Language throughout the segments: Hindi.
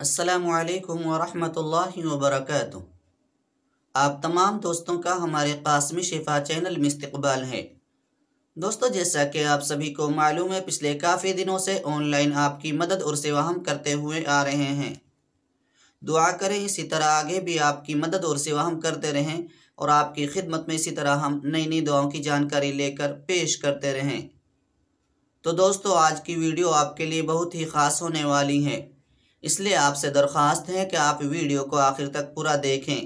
असलकम वरहमल वबरक आप तमाम दोस्तों का हमारे कासमी शिफा चैनल में इस्तबाल है दोस्तों जैसा कि आप सभी को मालूम है पिछले काफ़ी दिनों से ऑनलाइन आपकी मदद और सेवा हम करते हुए आ रहे हैं दुआ करें इसी तरह आगे भी आपकी मदद और सेवा हम करते रहें और आपकी खिदमत में इसी तरह हम नई नई दुआओं की जानकारी लेकर पेश करते रहें तो दोस्तों आज की वीडियो आपके लिए बहुत ही ख़ास होने वाली है इसलिए आपसे दरख्वास्त है कि आप वीडियो को आखिर तक पूरा देखें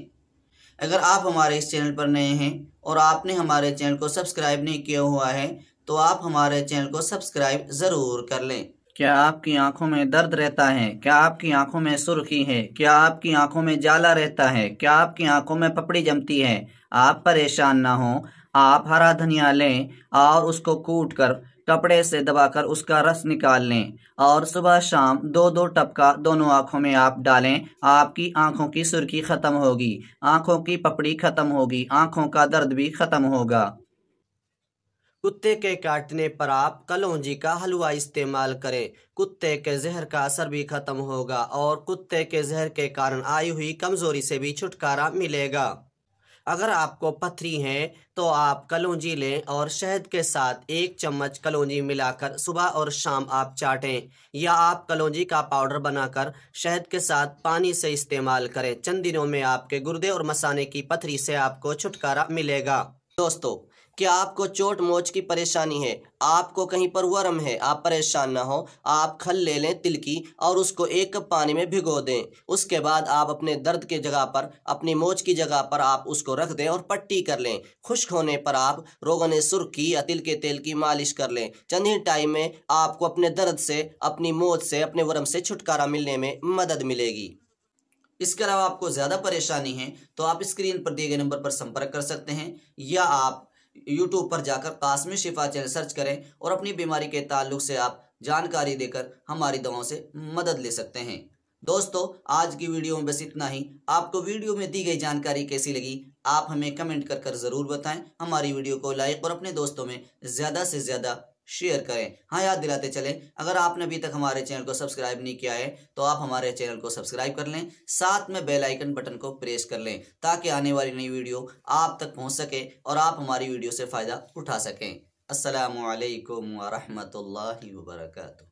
अगर आप हमारे इस चैनल पर नए हैं और आपने हमारे चैनल को सब्सक्राइब नहीं किया हुआ है तो आप हमारे चैनल को सब्सक्राइब ज़रूर कर लें क्या आपकी आंखों में दर्द रहता है क्या आपकी आंखों में सुर्खी है क्या आपकी आंखों में जाला रहता है क्या आपकी आंखों में पपड़ी जमती है आप परेशान ना हो आप हरा धनिया लें और उसको कूट कर कपड़े से दबाकर उसका रस निकाल लें और सुबह शाम दो दो टपका दोनों आँखों में आप डालें आपकी आँखों की सुर्खी ख़त्म होगी आँखों की पपड़ी ख़त्म होगी आँखों का दर्द भी ख़त्म होगा कुत्ते के काटने पर आप कलौजी का हलवा इस्तेमाल करें कुत्ते के जहर का असर भी खत्म होगा और कुत्ते के जहर के कारण आई हुई कमजोरी से भी छुटकारा मिलेगा अगर आपको पथरी है तो आप कलौजी लें और शहद के साथ एक चम्मच कलौजी मिलाकर सुबह और शाम आप चाटें या आप कलौजी का पाउडर बनाकर शहद के साथ पानी से इस्तेमाल करें चंद दिनों में आपके गुर्दे और मसाने की पथरी से आपको छुटकारा मिलेगा दोस्तों क्या आपको चोट मोच की परेशानी है आपको कहीं पर वर्म है आप परेशान ना हो आप खल ले लें तिल की और उसको एक कप पानी में भिगो दें उसके बाद आप अपने दर्द के जगह पर अपनी मोच की जगह पर आप उसको रख दें और पट्टी कर लें खुश्क होने पर आप रोगन की या तिल के तेल की मालिश कर लें चंद ही टाइम में आपको अपने दर्द से अपनी मोच से अपने वर्म से छुटकारा मिलने में मदद मिलेगी इसके अलावा आपको ज़्यादा परेशानी है तो आप स्क्रीन पर दिए गए नंबर पर संपर्क कर सकते हैं या आप यूट्यूब पर जाकर कासमी शिफा चैनल सर्च करें और अपनी बीमारी के ताल्लुक से आप जानकारी देकर हमारी दवाओं से मदद ले सकते हैं दोस्तों आज की वीडियो में बस इतना ही आपको वीडियो में दी गई जानकारी कैसी लगी आप हमें कमेंट कर कर ज़रूर बताएं हमारी वीडियो को लाइक और अपने दोस्तों में ज़्यादा से ज़्यादा शेयर करें हाँ याद दिलाते चलें अगर आपने अभी तक हमारे चैनल को सब्सक्राइब नहीं किया है तो आप हमारे चैनल को सब्सक्राइब कर लें साथ में बेल आइकन बटन को प्रेस कर लें ताकि आने वाली नई वीडियो आप तक पहुँच सके और आप हमारी वीडियो से फ़ायदा उठा सकें असलकम वरहमल वर्का